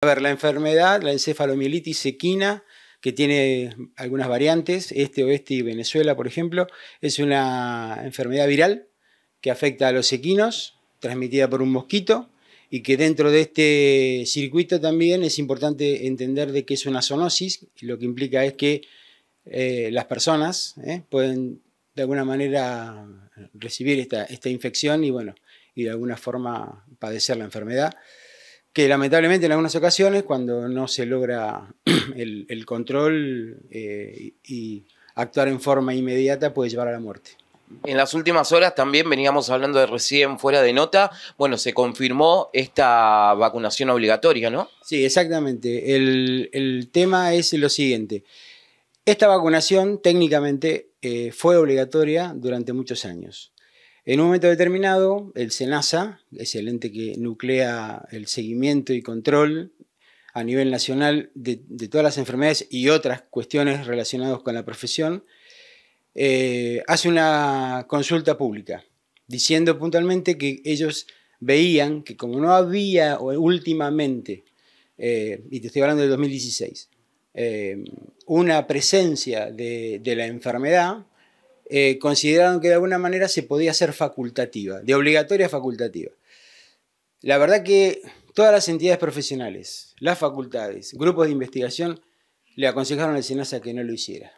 A ver, la enfermedad, la encefalomielitis equina, que tiene algunas variantes, este, oeste y Venezuela, por ejemplo, es una enfermedad viral que afecta a los equinos, transmitida por un mosquito, y que dentro de este circuito también es importante entender de que es una zoonosis, lo que implica es que eh, las personas eh, pueden de alguna manera recibir esta, esta infección y bueno, y de alguna forma padecer la enfermedad que lamentablemente en algunas ocasiones, cuando no se logra el, control eh, y actuar en forma inmediata, puede llevar a la muerte. En las últimas horas también veníamos hablando de recién fuera de nota. Bueno, se confirmó esta vacunación obligatoria, ¿no? Sí, exactamente. El, tema es lo siguiente. Esta vacunación técnicamente eh, fue obligatoria durante muchos años. En un momento determinado, el SENASA, es el ente que nuclea el seguimiento y control a nivel nacional de, todas las enfermedades y otras cuestiones relacionadas con la profesión, eh, hace una consulta pública, diciendo puntualmente que ellos veían que como no había últimamente, eh, y te estoy hablando del 2016, eh, una presencia de, la enfermedad, eh, consideraron que de alguna manera se podía hacer facultativa, de obligatoria facultativa. La verdad que todas las entidades profesionales, las facultades, grupos de investigación, le aconsejaron al SENASA que no lo hiciera,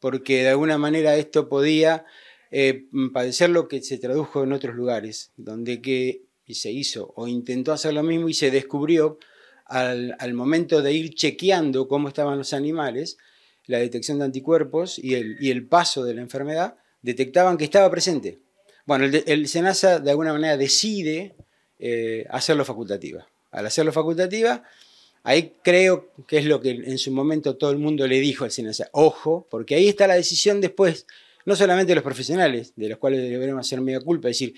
porque de alguna manera esto podía eh, padecer lo que se tradujo en otros lugares, donde que se hizo o intentó hacer lo mismo y se descubrió al momento de ir chequeando cómo estaban los animales, la detección de anticuerpos y el, y el paso de la enfermedad, detectaban que estaba presente. Bueno, el, SENASA de alguna manera decide eh, hacerlo facultativa. Al hacerlo facultativa, ahí creo que es lo que en su momento todo el mundo le dijo al SENASA. Ojo, porque ahí está la decisión después, no solamente los profesionales, de los cuales deberemos hacer media culpa, es decir,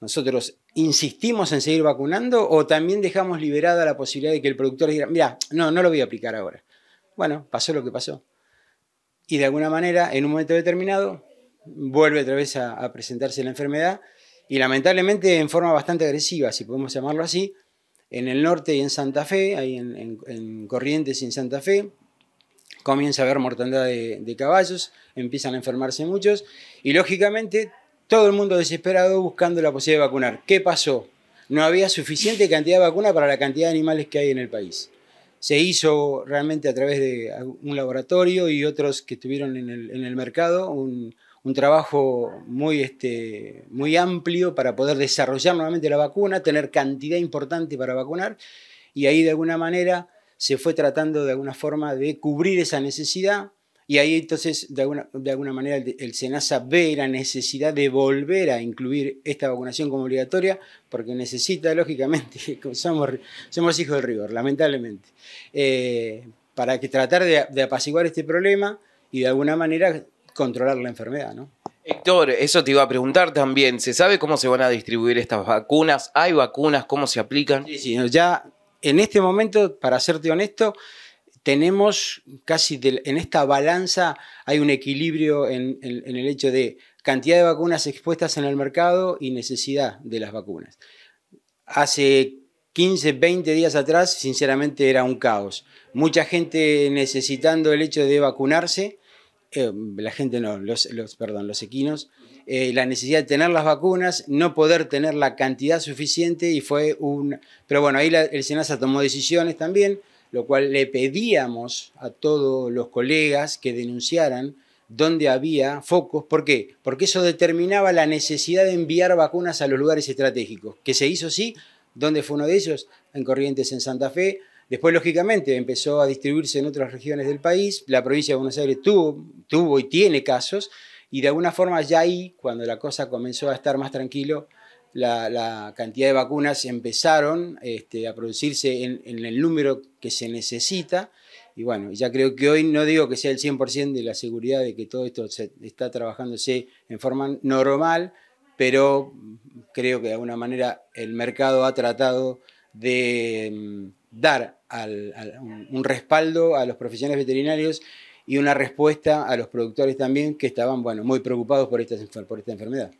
nosotros insistimos en seguir vacunando o también dejamos liberada la posibilidad de que el productor diga, mira, no, no lo voy a aplicar ahora. Bueno, pasó lo que pasó y de alguna manera, en un momento determinado, vuelve otra vez a, presentarse la enfermedad y lamentablemente en forma bastante agresiva, si podemos llamarlo así, en el norte y en Santa Fe, ahí en, Corrientes y en Santa Fe, comienza a haber mortandad de, de, caballos, empiezan a enfermarse muchos y lógicamente todo el mundo desesperado buscando la posibilidad de vacunar. ¿Qué pasó? No había suficiente cantidad de vacuna para la cantidad de animales que hay en el país se hizo realmente a través de un laboratorio y otros que estuvieron en el, mercado, un, trabajo muy, este, muy amplio para poder desarrollar nuevamente la vacuna, tener cantidad importante para vacunar y ahí de alguna manera se fue tratando de alguna forma de cubrir esa necesidad y ahí entonces, de alguna, de alguna manera, el, SENASA ve la necesidad de volver a incluir esta vacunación como obligatoria, porque necesita, lógicamente, somos, hijos del rigor, lamentablemente, eh, para tratar de, apaciguar este problema y de alguna manera controlar la enfermedad, ¿no? Héctor, eso te iba a preguntar también. ¿Se sabe cómo se van a distribuir estas vacunas? ¿Hay vacunas? ¿Cómo se aplican? Sí, sí, ya en este momento, para serte honesto, tenemos casi en esta balanza hay un equilibrio en, el hecho de cantidad de vacunas expuestas en el mercado y necesidad de las vacunas. Hace 15, 20 días atrás, sinceramente, era un caos. Mucha gente necesitando el hecho de vacunarse, eh, la gente no, los, perdón, los equinos, eh, la necesidad de tener las vacunas, no poder tener la cantidad suficiente y fue un... Pero bueno, ahí el SENASA tomó decisiones también lo cual le pedíamos a todos los colegas que denunciaran dónde había focos. ¿Por qué? Porque eso determinaba la necesidad de enviar vacunas a los lugares estratégicos, que se hizo sí. ¿Dónde fue uno de ellos? En Corrientes, en Santa Fe. Después, lógicamente, empezó a distribuirse en otras regiones del país. La provincia de Buenos Aires tuvo, tuvo y tiene casos. Y de alguna forma ya ahí, cuando la cosa comenzó a estar más tranquilo, la, cantidad de vacunas empezaron este, a producirse en, el número que se necesita. Y bueno, ya creo que hoy no digo que sea el 100% de la seguridad de que todo esto se está trabajándose en forma normal, pero creo que de alguna manera el mercado ha tratado de mm, dar un, respaldo a los profesionales veterinarios y una respuesta a los productores también que estaban bueno, muy preocupados por, esta, por esta enfermedad.